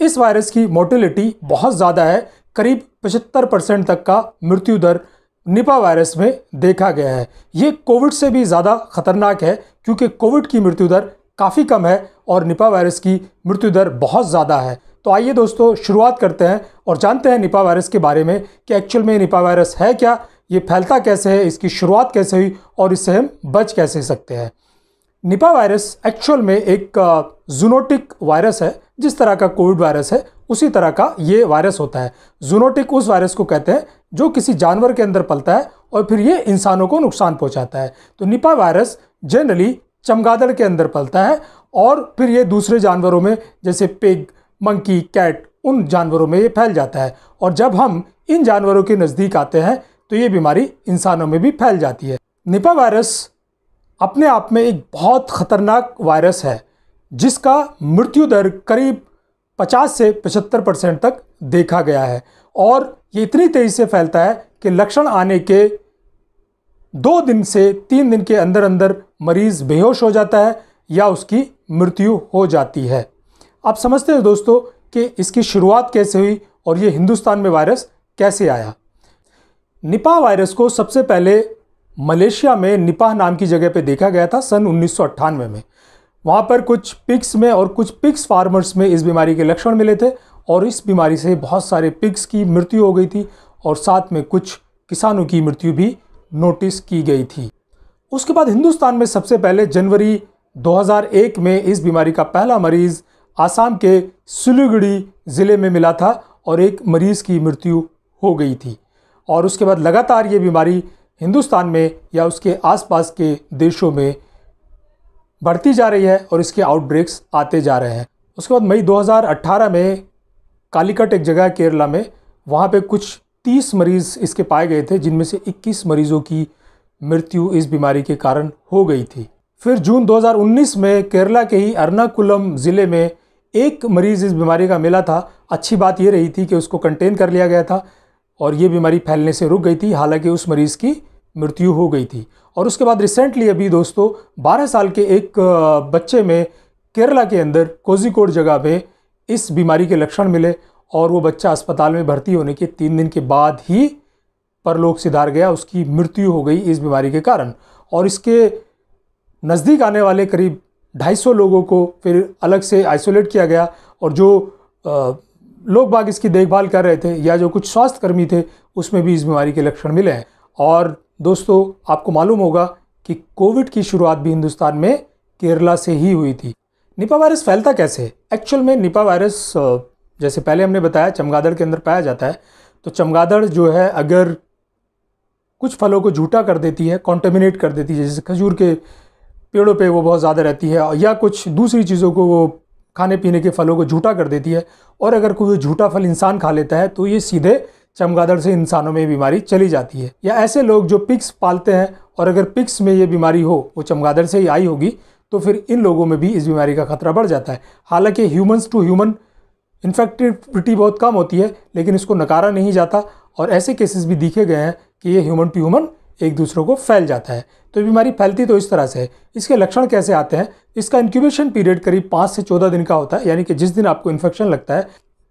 इस वायरस की मोटिलिटी बहुत ज़्यादा है करीब पचहत्तर परसेंट तक का मृत्यु दर निपा वायरस में देखा गया है ये कोविड से भी ज़्यादा खतरनाक है क्योंकि कोविड की मृत्यु दर काफ़ी कम है और निपा वायरस की मृत्यु दर बहुत ज़्यादा है तो आइए दोस्तों शुरुआत करते हैं और जानते हैं निपा वायरस के बारे में कि एक्चुअल में निपा वायरस है क्या ये फैलता कैसे है इसकी शुरुआत कैसे हुई और इससे हम बच कैसे सकते हैं निपा वायरस एक्चुअल में एक जूनोटिक वायरस है जिस तरह का कोविड वायरस है उसी तरह का ये वायरस होता है जूनोटिक उस वायरस को कहते हैं जो किसी जानवर के अंदर पलता है और फिर ये इंसानों को नुकसान पहुंचाता है तो निपा वायरस जनरली चमगादड़ के अंदर पलता है और फिर ये दूसरे जानवरों में जैसे पिग मंकी कैट उन जानवरों में ये फैल जाता है और जब हम इन जानवरों के नज़दीक आते हैं तो ये बीमारी इंसानों में भी फैल जाती है निपा वायरस अपने आप में एक बहुत ख़तरनाक वायरस है जिसका मृत्यु दर करीब 50 से 75 परसेंट तक देखा गया है और ये इतनी तेज़ी से फैलता है कि लक्षण आने के दो दिन से तीन दिन के अंदर अंदर मरीज़ बेहोश हो जाता है या उसकी मृत्यु हो जाती है आप समझते हैं दोस्तों कि इसकी शुरुआत कैसे हुई और ये हिंदुस्तान में वायरस कैसे आया निपा वायरस को सबसे पहले मलेशिया में निपाह नाम की जगह पे देखा गया था सन उन्नीस में वहाँ पर कुछ पिक्स में और कुछ पिक्स फार्मर्स में इस बीमारी के लक्षण मिले थे और इस बीमारी से बहुत सारे पिक्स की मृत्यु हो गई थी और साथ में कुछ किसानों की मृत्यु भी नोटिस की गई थी उसके बाद हिंदुस्तान में सबसे पहले जनवरी 2001 में इस बीमारी का पहला मरीज़ आसाम के सिलीगुड़ी ज़िले में मिला था और एक मरीज़ की मृत्यु हो गई थी और उसके बाद लगातार ये बीमारी हिंदुस्तान में या उसके आसपास के देशों में बढ़ती जा रही है और इसके आउटब्रेक्स आते जा रहे हैं उसके बाद मई 2018 में कालीकट एक जगह केरला में वहाँ पे कुछ 30 मरीज़ इसके पाए गए थे जिनमें से 21 मरीज़ों की मृत्यु इस बीमारी के कारण हो गई थी फिर जून 2019 में केरला के ही अर्नाकुलम ज़िले में एक मरीज़ इस बीमारी का मिला था अच्छी बात ये रही थी कि उसको कंटेन कर लिया गया था और ये बीमारी फैलने से रुक गई थी हालांकि उस मरीज़ की मृत्यु हो गई थी और उसके बाद रिसेंटली अभी दोस्तों 12 साल के एक बच्चे में केरला के अंदर कोजिकोड जगह पे इस बीमारी के लक्षण मिले और वो बच्चा अस्पताल में भर्ती होने के तीन दिन के बाद ही परलोक सिधार गया उसकी मृत्यु हो गई इस बीमारी के कारण और इसके नज़दीक आने वाले करीब 250 लोगों को फिर अलग से आइसोलेट किया गया और जो आ, लोग बाग इसकी देखभाल कर रहे थे या जो कुछ स्वास्थ्यकर्मी थे उसमें भी इस बीमारी के लक्षण मिले हैं और दोस्तों आपको मालूम होगा कि कोविड की शुरुआत भी हिंदुस्तान में केरला से ही हुई थी निपा वायरस फैलता कैसे एक्चुअल में निपा वायरस जैसे पहले हमने बताया चमगादड़ के अंदर पाया जाता है तो चमगादड़ जो है अगर कुछ फलों को झूठा कर देती है कॉन्टेमिनेट कर देती है जैसे खजूर के पेड़ों पे वो बहुत ज़्यादा रहती है या कुछ दूसरी चीज़ों को वो खाने पीने के फलों को झूठा कर देती है और अगर कोई झूठा फल इंसान खा लेता है तो ये सीधे चमगादड़ से इंसानों में बीमारी चली जाती है या ऐसे लोग जो पिक्स पालते हैं और अगर पिक्स में ये बीमारी हो वो चमगादड़ से ही आई होगी तो फिर इन लोगों में भी इस बीमारी का खतरा बढ़ जाता है हालांकि ह्यूमंस टू ह्यूमन इन्फेक्टिविटी बहुत कम होती है लेकिन इसको नकारा नहीं जाता और ऐसे केसेस भी दिखे गए हैं कि ये ह्यूमन टू ह्यूमन एक दूसरों को फैल जाता है तो बीमारी फैलती तो इस तरह से है इसके लक्षण कैसे आते हैं इसका इंक्यूबेशन पीरियड करीब पाँच से चौदह दिन का होता है यानी कि जिस दिन आपको इन्फेक्शन लगता है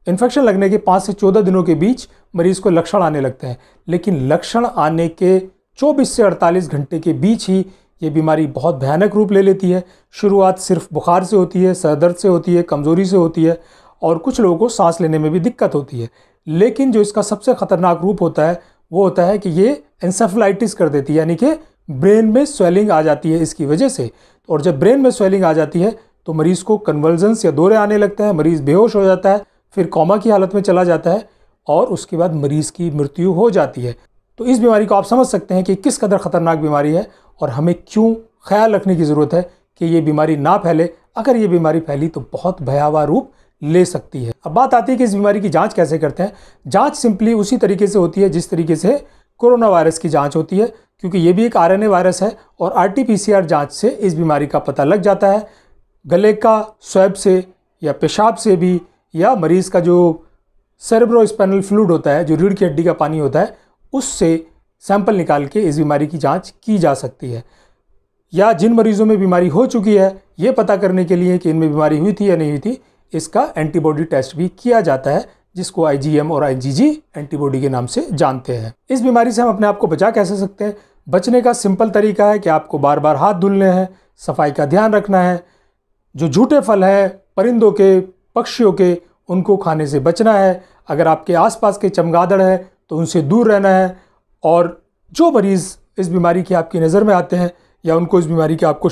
इन्फेक्शन लगने के पाँच से चौदह दिनों के बीच मरीज को लक्षण आने लगते हैं लेकिन लक्षण आने के चौबीस से अड़तालीस घंटे के बीच ही ये बीमारी बहुत भयानक रूप ले लेती है शुरुआत सिर्फ बुखार से होती है सर दर्द से होती है कमज़ोरी से होती है और कुछ लोगों को सांस लेने में भी दिक्कत होती है लेकिन जो इसका सबसे ख़तरनाक रूप होता है वो होता है कि ये इंसेफ्लाइटिस कर देती है यानी कि ब्रेन में स्वेलिंग आ जाती है इसकी वजह से और जब ब्रेन में स्वेलिंग आ जाती है तो मरीज़ को कन्वर्जेंस या दौरे आने लगते हैं मरीज़ बेहोश हो जाता है फिर कॉमा की हालत में चला जाता है और उसके बाद मरीज़ की मृत्यु हो जाती है तो इस बीमारी को आप समझ सकते हैं कि किस कदर ख़तरनाक बीमारी है और हमें क्यों ख्याल रखने की ज़रूरत है कि ये बीमारी ना फैले अगर ये बीमारी फैली तो बहुत भयावह रूप ले सकती है अब बात आती है कि इस बीमारी की जांच कैसे करते हैं जांच सिंपली उसी तरीके से होती है जिस तरीके से कोरोना वायरस की जांच होती है क्योंकि ये भी एक आर वायरस है और आर टी जांच से इस बीमारी का पता लग जाता है गले का स्वैब से या पेशाब से भी या मरीज़ का जो सेरेब्रो स्पेनल फ्लूड होता है जो रीढ़ की हड्डी का पानी होता है उससे सैंपल निकाल के इस बीमारी की जांच की जा सकती है या जिन मरीज़ों में बीमारी हो चुकी है ये पता करने के लिए कि इनमें बीमारी हुई थी या नहीं हुई थी इसका एंटीबॉडी टेस्ट भी किया जाता है जिसको आई और आई एंटीबॉडी के नाम से जानते हैं इस बीमारी से हम अपने आप को बचा कैसे सकते हैं बचने का सिंपल तरीका है कि आपको बार बार हाथ धुलने हैं सफाई का ध्यान रखना है जो झूठे फल हैं परिंदों के पक्षियों के उनको खाने से बचना है अगर आपके आसपास के चमगादड़ हैं तो उनसे दूर रहना है और जो मरीज़ इस बीमारी की आपकी नज़र में आते हैं या उनको इस बीमारी के आपको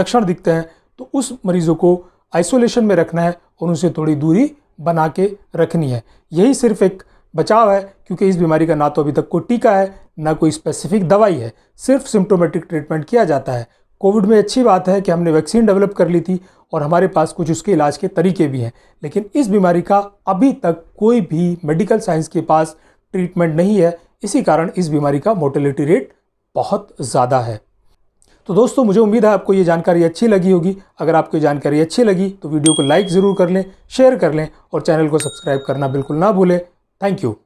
लक्षण दिखते हैं तो उस मरीज़ों को आइसोलेशन में रखना है और उनसे थोड़ी दूरी बना के रखनी है यही सिर्फ एक बचाव है क्योंकि इस बीमारी का ना तो अभी तक कोई टीका है ना कोई स्पेसिफिक दवाई है सिर्फ सिम्टोमेटिक ट्रीटमेंट किया जाता है कोविड में अच्छी बात है कि हमने वैक्सीन डेवलप कर ली थी और हमारे पास कुछ उसके इलाज के तरीके भी हैं लेकिन इस बीमारी का अभी तक कोई भी मेडिकल साइंस के पास ट्रीटमेंट नहीं है इसी कारण इस बीमारी का मोटिलिटी रेट बहुत ज़्यादा है तो दोस्तों मुझे उम्मीद है आपको ये जानकारी अच्छी लगी होगी अगर आपको जानकारी अच्छी लगी तो वीडियो को लाइक ज़रूर कर लें शेयर कर लें और चैनल को सब्सक्राइब करना बिल्कुल ना भूलें थैंक यू